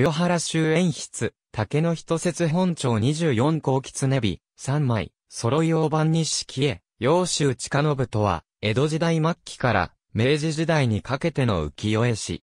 豊原州演筆、竹の一節本町24項狐日、3枚、揃い用版日式へ、洋州近信とは、江戸時代末期から明治時代にかけての浮世絵師。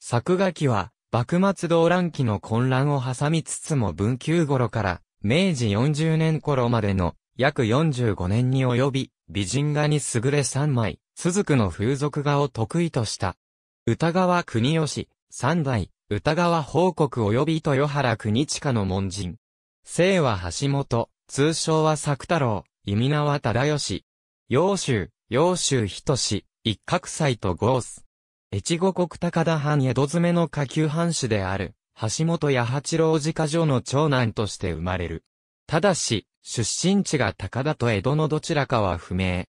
作画期は、幕末動乱期の混乱を挟みつつも文久頃から、明治40年頃までの約45年に及び、美人画に優れ3枚、鈴くの風俗画を得意とした。歌川国吉、三代、歌川報告及び豊原国近の門人。姓は橋本、通称は作太郎、意味名は忠義。揚州、揚州人志、一角祭とゴース。越後国高田藩江戸詰めの下級藩主である、橋本八八郎自家女の長男として生まれる。ただし、出身地が高田と江戸のどちらかは不明。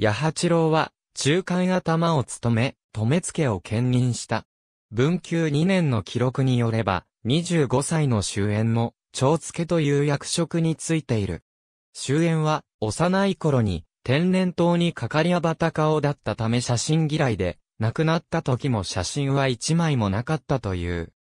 八八郎は、中間頭を務め、留付を兼任した。文久2年の記録によれば、25歳の終焉も、長付という役職についている。終焉は、幼い頃に、天然痘にかかりあばた顔だったため写真嫌いで、亡くなった時も写真は一枚もなかったという。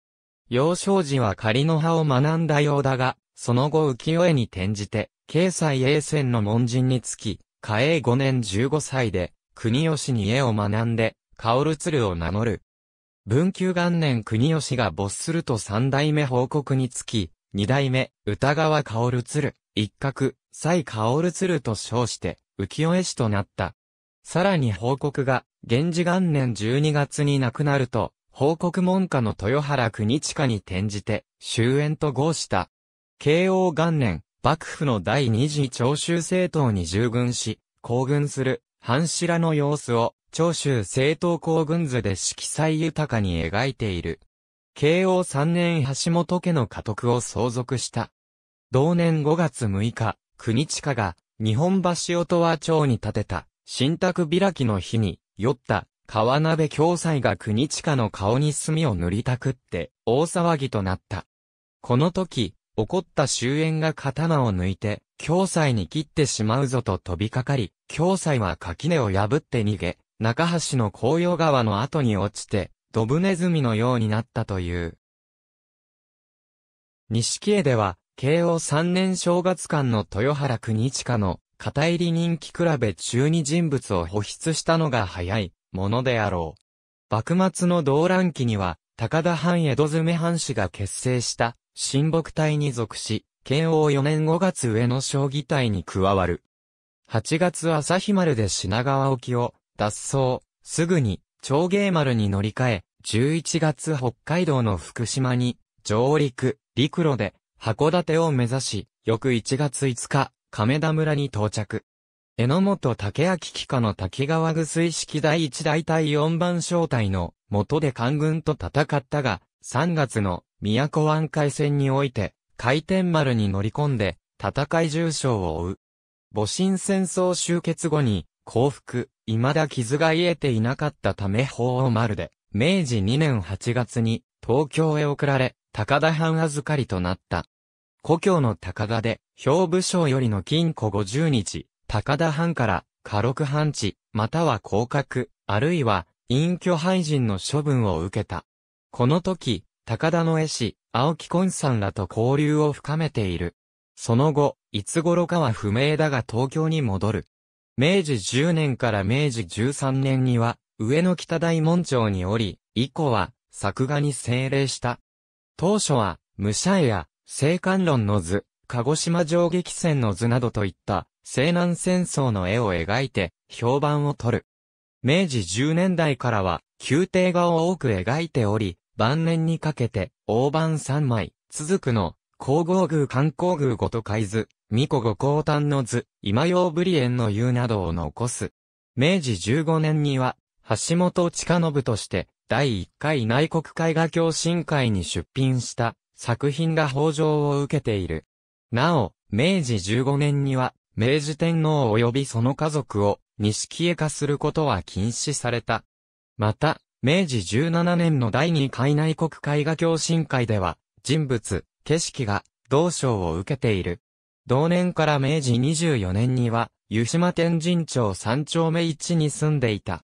幼少時は仮の葉を学んだようだが、その後浮世絵に転じて、経済衛戦の門人につき、嘉永5年15歳で、国吉に絵を学んで、薫鶴を名乗る。文久元年国吉が没すると三代目報告につき、二代目、歌川薫鶴、一角、蔡薫鶴と称して、浮世絵師となった。さらに報告が、源氏元年12月に亡くなると、報告門下の豊原国近に転じて、終焉と合した。慶応元年、幕府の第二次長州政党に従軍し、行軍する、半白の様子を、長州正統公軍図で色彩豊かに描いている。慶応3年橋本家の家督を相続した。同年5月6日、国近が日本橋音羽町に建てた新宅開きの日に酔った川鍋教祭が国近の顔に墨を塗りたくって大騒ぎとなった。この時、怒った終焉が刀を抜いて、教祭に切ってしまうぞと飛びかかり、教祭は垣根を破って逃げ、中橋の紅葉川の後に落ちて、ドブネズミのようになったという。西絵では、慶応三年正月間の豊原国近の、片入り人気比べ中に人物を保出したのが早い、ものであろう。幕末の動乱期には、高田藩江戸詰藩士が結成した、親睦隊に属し、慶応4年5月上の将棋隊に加わる。8月朝日丸で品川沖を脱走、すぐに、長芸丸に乗り換え、11月北海道の福島に、上陸、陸路で、函館を目指し、翌1月5日、亀田村に到着。榎本武明機下の滝川具水式第1大隊4番小隊の元で官軍と戦ったが、3月の都湾海戦において、回転丸に乗り込んで、戦い重傷を負う。戊辰戦争終結後に、幸福、未だ傷が癒えていなかったため法王丸で、明治2年8月に東京へ送られ、高田藩預かりとなった。故郷の高田で、兵部省よりの金庫50日、高田藩から家禄藩地、または降格、あるいは隠居廃人の処分を受けた。この時、高田の絵師、青木昆さんらと交流を深めている。その後、いつ頃かは不明だが東京に戻る。明治10年から明治13年には、上野北大門町におり、以降は、作画に精霊した。当初は、武者絵や、青函論の図、鹿児島上撃戦の図などといった、西南戦争の絵を描いて、評判を取る。明治10年代からは、宮廷画を多く描いており、晩年にかけて、大判3枚、続くの、皇后宮観光宮ごと海図、巫女五光丹の図、今用ブリエンの湯などを残す。明治15年には、橋本近信として、第1回内国絵画共進会に出品した作品が法上を受けている。なお、明治15年には、明治天皇及びその家族を、錦絵化することは禁止された。また、明治17年の第2回内国絵画共進会では、人物、景色が、同賞を受けている。同年から明治24年には、湯島天神町三丁目一に住んでいた。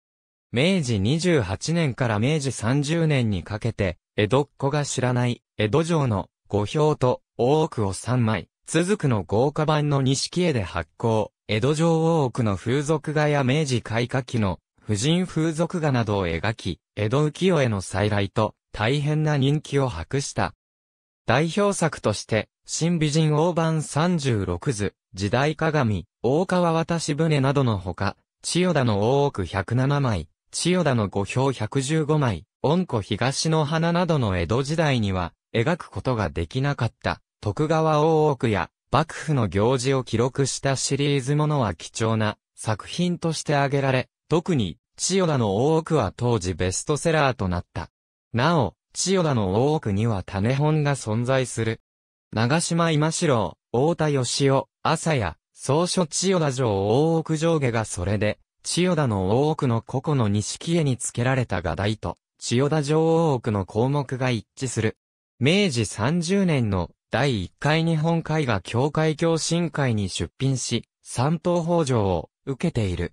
明治28年から明治30年にかけて、江戸っ子が知らない、江戸城の五票と大奥を三枚、続くの豪華版の錦絵で発行、江戸城大奥の風俗画や明治開花期の婦人風俗画などを描き、江戸浮世絵の再来と大変な人気を博した。代表作として、新美人大判36図、時代鏡、大川渡し船などのほか、千代田の大奥107枚、千代田の五票115枚、恩子東の花などの江戸時代には、描くことができなかった、徳川大奥や、幕府の行事を記録したシリーズものは貴重な作品として挙げられ、特に、千代田の大奥は当時ベストセラーとなった。なお、千代田の大奥には種本が存在する。長島今城、大田義雄、朝や、総書千代田城大奥上下がそれで、千代田の大奥の個々の錦絵に付けられた画題と、千代田城大奥の項目が一致する。明治30年の第1回日本絵画協会共進会に出品し、三等法上を受けている。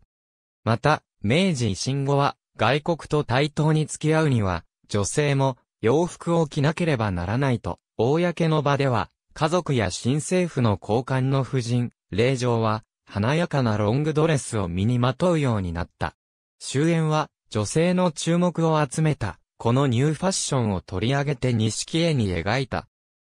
また、明治維新後は、外国と対等に付き合うには、女性も洋服を着なければならないと、公の場では、家族や新政府の高官の夫人、令嬢は、華やかなロングドレスを身にまとうようになった。終焉は、女性の注目を集めた、このニューファッションを取り上げて錦絵に描いた。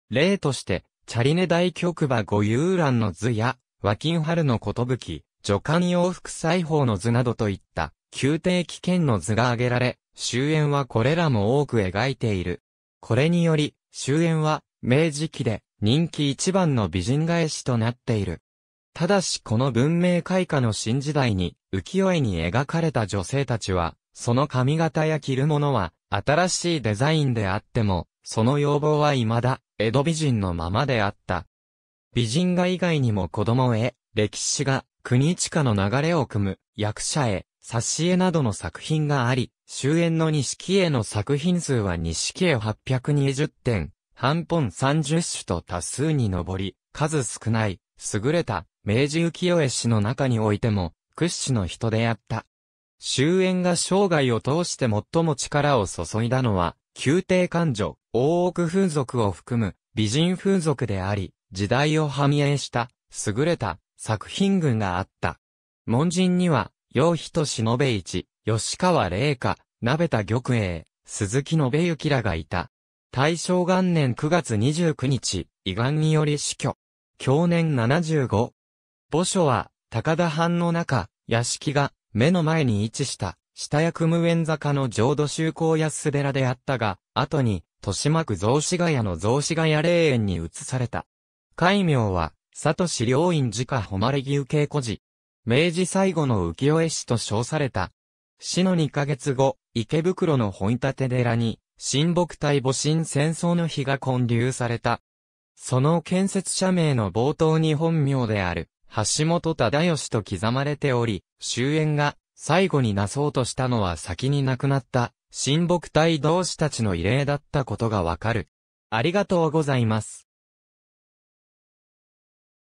例として、チャリネ大局馬五遊覧の図や、和金春の寿、女官洋服裁縫の図などといった、宮廷危険の図が挙げられ、終焉はこれらも多く描いている。これにより、終焉は、明治期で人気一番の美人返しとなっている。ただしこの文明開化の新時代に、浮世絵に描かれた女性たちは、その髪型や着るものは、新しいデザインであっても、その要望は未だ、江戸美人のままであった。美人画以外にも子供へ、歴史が、国地下の流れを組む、役者へ、挿絵などの作品があり、終焉の錦絵の作品数は錦絵820点、半本30種と多数に上り、数少ない、優れた、明治浮世絵師の中においても、屈指の人であった。終焉が生涯を通して最も力を注いだのは、宮廷官女、大奥風俗を含む美人風俗であり、時代を反映した、優れた作品群があった。門人には、陽人忍べ一、吉川玲香、鍋田玉英、鈴木信きらがいた。大正元年9月29日、胃がんにより死去。去年75。墓所は、高田藩の中、屋敷が、目の前に位置した、下役無縁坂の浄土修行安寺であったが、後に、豊島区雑司ヶ谷の雑司ヶ谷霊園に移された。戒名は、佐藤良院寺家誉木受恵子寺。明治最後の浮世絵師と称された。死の2ヶ月後、池袋の本立寺に、新木対母親戦争の日が建立された。その建設者名の冒頭に本名である、橋本忠義と刻まれており、終焉が最後になそうとしたのは先に亡くなった、新木隊同士たちの異例だったことがわかる。ありがとうございます。